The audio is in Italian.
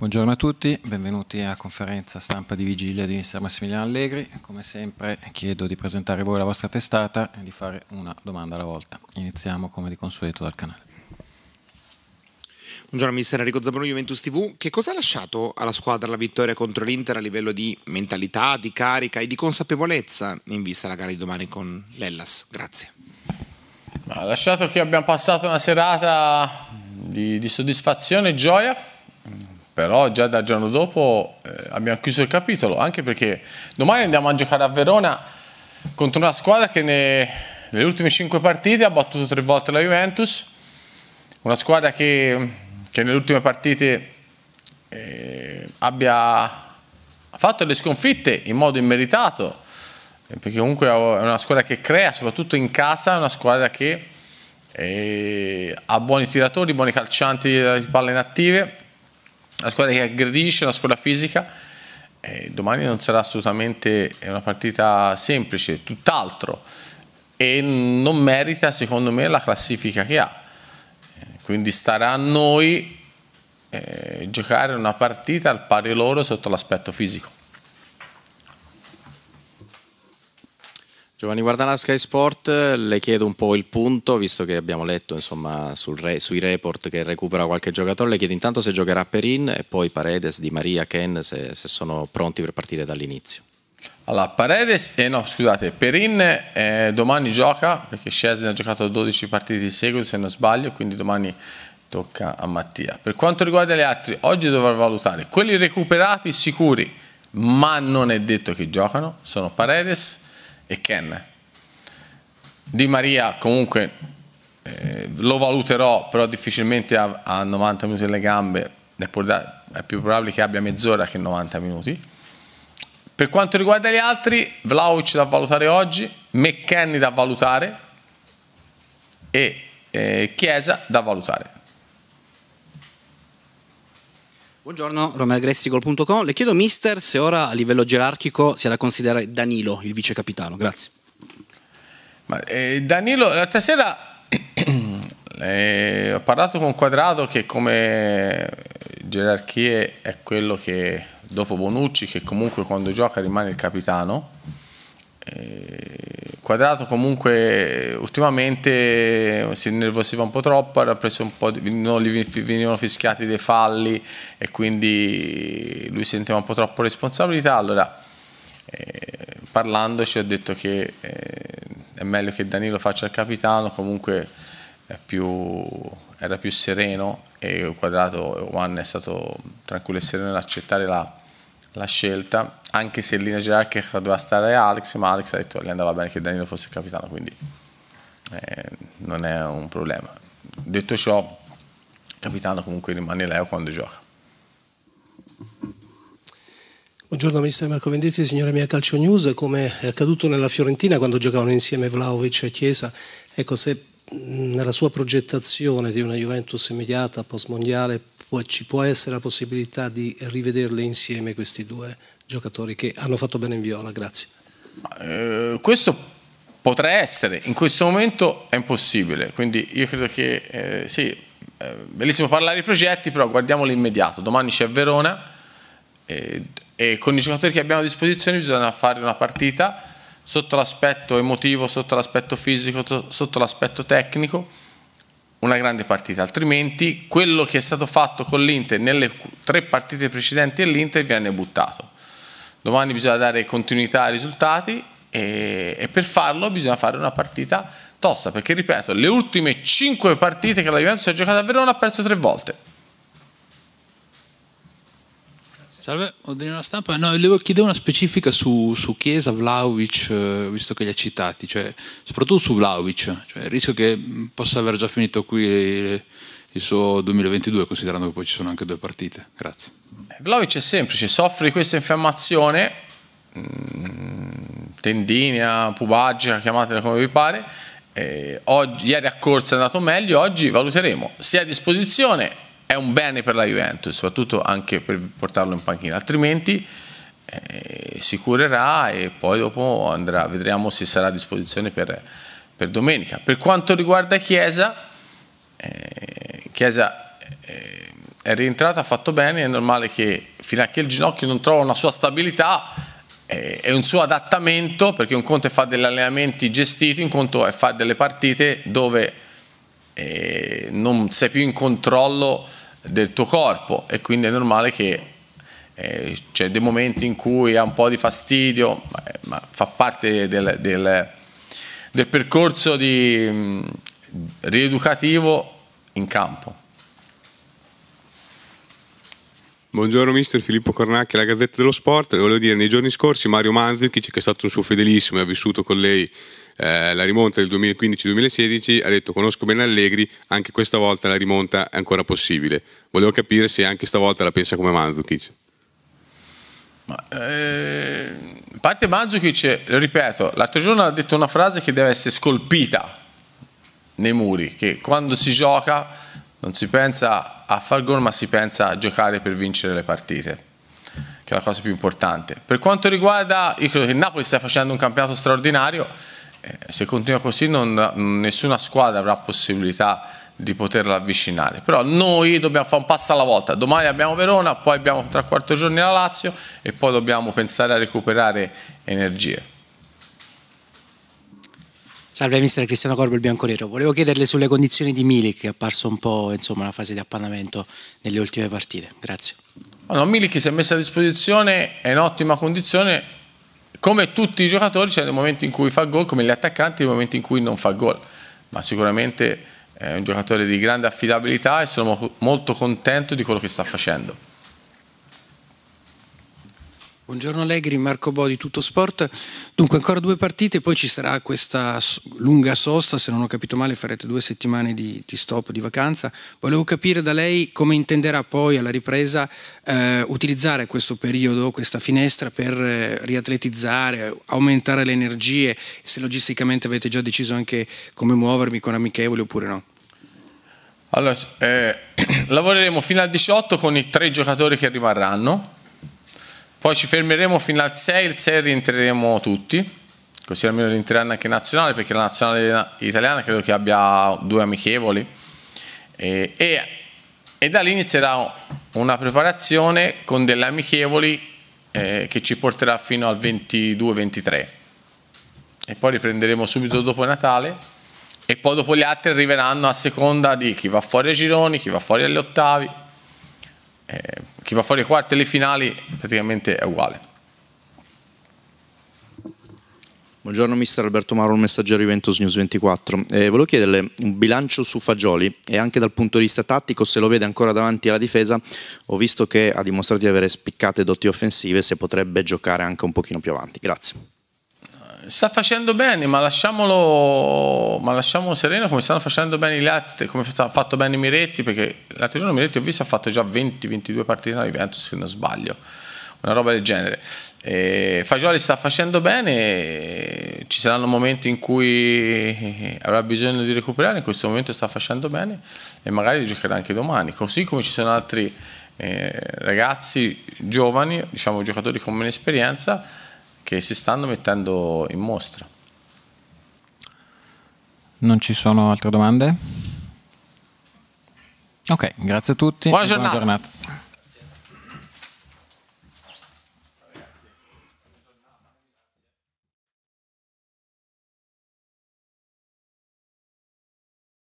Buongiorno a tutti, benvenuti a conferenza stampa di vigilia di Mister Massimiliano Allegri. Come sempre chiedo di presentare voi la vostra testata e di fare una domanda alla volta. Iniziamo come di consueto dal canale. Buongiorno mister Enrico Zabroni, Juventus TV. Che cosa ha lasciato alla squadra la vittoria contro l'Inter a livello di mentalità, di carica e di consapevolezza in vista della gara di domani con l'Ellas? Grazie. Ha lasciato che abbiamo passato una serata di, di soddisfazione e gioia però già dal giorno dopo eh, abbiamo chiuso il capitolo, anche perché domani andiamo a giocare a Verona contro una squadra che ne, nelle ultime 5 partite ha battuto tre volte la Juventus, una squadra che, che nelle ultime partite eh, abbia fatto le sconfitte in modo immeritato, eh, perché comunque è una squadra che crea, soprattutto in casa, una squadra che eh, ha buoni tiratori, buoni calcianti di eh, palle inattive la squadra che aggredisce, la squadra fisica. Eh, domani non sarà assolutamente una partita semplice, tutt'altro, e non merita secondo me la classifica che ha. Eh, quindi starà a noi eh, giocare una partita al pari loro sotto l'aspetto fisico. Giovanni guarda Guardana Sky Sport, le chiedo un po' il punto, visto che abbiamo letto insomma, re, sui report che recupera qualche giocatore, le chiedo intanto se giocherà Perin e poi Paredes, Di Maria, Ken, se, se sono pronti per partire dall'inizio. Allora, Paredes, eh no, scusate, Perin eh, domani gioca perché Scesni ha giocato 12 partite di seguito se non sbaglio, quindi domani tocca a Mattia. Per quanto riguarda gli altri, oggi dovrò valutare quelli recuperati sicuri, ma non è detto che giocano, sono Paredes, e Ken. Di Maria comunque eh, lo valuterò, però difficilmente a, a 90 minuti le gambe, è, da, è più probabile che abbia mezz'ora che 90 minuti. Per quanto riguarda gli altri, Vlaovic da valutare oggi, McKenny da valutare e eh, Chiesa da valutare. Buongiorno, Romeo Le chiedo, mister, se ora a livello gerarchico si è da considerare Danilo il vice capitano. Grazie. Ma, eh, Danilo, stasera eh, ho parlato con Quadrato che come gerarchie è quello che dopo Bonucci, che comunque quando gioca rimane il capitano eh, quadrato comunque ultimamente si innervosiva un po' troppo, era preso un po' di, non gli venivano fischiati dei falli e quindi lui sentiva un po' troppo responsabilità. Allora eh, parlandoci ho detto che eh, è meglio che Danilo faccia il capitano, comunque più, era più sereno e Quadrato One è stato tranquillo e sereno nell'accettare la la scelta, anche se in linea gerarchica doveva stare Alex, ma Alex ha detto gli andava bene che Danilo fosse il capitano, quindi eh, non è un problema. Detto ciò, capitano comunque rimane Leo quando gioca. Buongiorno mister Marco Vendetti, signore mia Calcio News, come è accaduto nella Fiorentina quando giocavano insieme Vlaovic e Chiesa, ecco se nella sua progettazione di una Juventus immediata, post mondiale, o ci può essere la possibilità di rivederle insieme questi due giocatori che hanno fatto bene in viola? Grazie. Eh, questo potrà essere, in questo momento è impossibile, quindi io credo che eh, sì, eh, bellissimo parlare di progetti, però guardiamo l'immediato, domani c'è Verona eh, e con i giocatori che abbiamo a disposizione bisogna fare una partita sotto l'aspetto emotivo, sotto l'aspetto fisico, sotto l'aspetto tecnico una grande partita, altrimenti quello che è stato fatto con l'Inter nelle tre partite precedenti all'Inter viene buttato. Domani bisogna dare continuità ai risultati e, e, per farlo bisogna fare una partita tosta, perché ripeto, le ultime 5 partite che la Juventus ha giocato a Verona ha perso tre volte. Salve, Odrino Stampa. No, volevo chiedere una specifica su, su Chiesa, Vlaovic, eh, visto che li ha citati, cioè, soprattutto su Vlaovic, cioè, il rischio che mm, possa aver già finito qui il suo 2022, considerando che poi ci sono anche due partite. Grazie. Eh, Vlaovic è semplice, soffre di questa infiammazione, mm, tendinea, pubagica, chiamatela come vi pare, eh, oggi, ieri a corsa è andato meglio, oggi valuteremo se è a disposizione è un bene per la Juventus, soprattutto anche per portarlo in panchina, altrimenti eh, si curerà e poi dopo andrà, vedremo se sarà a disposizione per, per domenica. Per quanto riguarda Chiesa, eh, Chiesa eh, è rientrata, ha fatto bene, è normale che fino a che il ginocchio non trova una sua stabilità e eh, un suo adattamento perché un conto è fare degli allenamenti gestiti, un conto è fare delle partite dove eh, non sei più in controllo del tuo corpo e quindi è normale che eh, c'è dei momenti in cui ha un po' di fastidio, ma, eh, ma fa parte del, del, del percorso di, mh, mm, rieducativo in campo. Buongiorno mister Filippo Cornacchi, la Gazzetta dello Sport. Le volevo dire, nei giorni scorsi Mario Manzic, che è stato un suo fedelissimo e ha vissuto con lei eh, la rimonta del 2015-2016, ha detto conosco bene Allegri, anche questa volta la rimonta è ancora possibile. Volevo capire se anche stavolta la pensa come Mandzukic. Eh, parte Mandzukic, lo ripeto, l'altro giorno ha detto una frase che deve essere scolpita nei muri, che quando si gioca non si pensa a far gol ma si pensa a giocare per vincere le partite che è la cosa più importante. Per quanto riguarda, io credo che Napoli stia facendo un campionato straordinario, eh, se continua così non, nessuna squadra avrà possibilità di poterla avvicinare. Però noi dobbiamo fare un passo alla volta. Domani abbiamo Verona, poi abbiamo tra quattro giorni la Lazio e poi dobbiamo pensare a recuperare energie. Salve mister Cristiano Corbo il Bianconero, volevo chiederle sulle condizioni di Milik che è apparso un po' insomma una fase di appannamento nelle ultime partite, grazie. Allora, Milik si è messo a disposizione, è in ottima condizione, come tutti i giocatori c'è il momento in cui fa gol, come gli attaccanti e il momento in cui non fa gol, ma sicuramente eh, è un giocatore di grande affidabilità e sono molto contento di quello che sta facendo. Buongiorno Allegri, Marco Bodi, Tutto Sport. Dunque ancora due partite, poi ci sarà questa lunga sosta, se non ho capito male farete due settimane di, di stop, di vacanza. Volevo capire da lei come intenderà poi alla ripresa eh, utilizzare questo periodo, questa finestra per eh, riatletizzare, aumentare le energie, se logisticamente avete già deciso anche come muovermi con amichevoli oppure no. Allora, eh, lavoreremo fino al 18 con i tre giocatori che rimarranno poi ci fermeremo fino al 6, il 6 rientreremo tutti, così almeno rientreranno anche in nazionale, perché la nazionale italiana credo che abbia due amichevoli. E, e, e da lì inizierà una preparazione con delle amichevoli eh, che ci porterà fino al 22-23. E poi riprenderemo subito dopo Natale e poi dopo gli altri arriveranno a seconda di chi va fuori ai gironi, chi va fuori agli ottavi. Eh, chi va fuori ai quarti e alle finali praticamente è uguale. Buongiorno mister Alberto Mauro, un messaggero Juventus News 24. Eh, volevo chiederle un bilancio su Fagioli e anche dal punto di vista tattico se lo vede ancora davanti alla difesa. Ho visto che ha dimostrato di avere spiccate doti offensive, se potrebbe giocare anche un pochino più avanti. Grazie. Sta facendo bene, ma lasciamolo, ma lasciamolo sereno come stanno facendo bene gli altri, come sta fatto bene i Miretti, perché l'altro giorno mi ha detto ho visto ha fatto già 20-22 partite da Juventus se non sbaglio una roba del genere e Fagioli sta facendo bene ci saranno momenti in cui eh, avrà bisogno di recuperare in questo momento sta facendo bene e magari giocherà anche domani così come ci sono altri eh, ragazzi giovani diciamo giocatori con meno esperienza che si stanno mettendo in mostra non ci sono altre domande? Ok, grazie a tutti. Buona giornata. Buona giornata.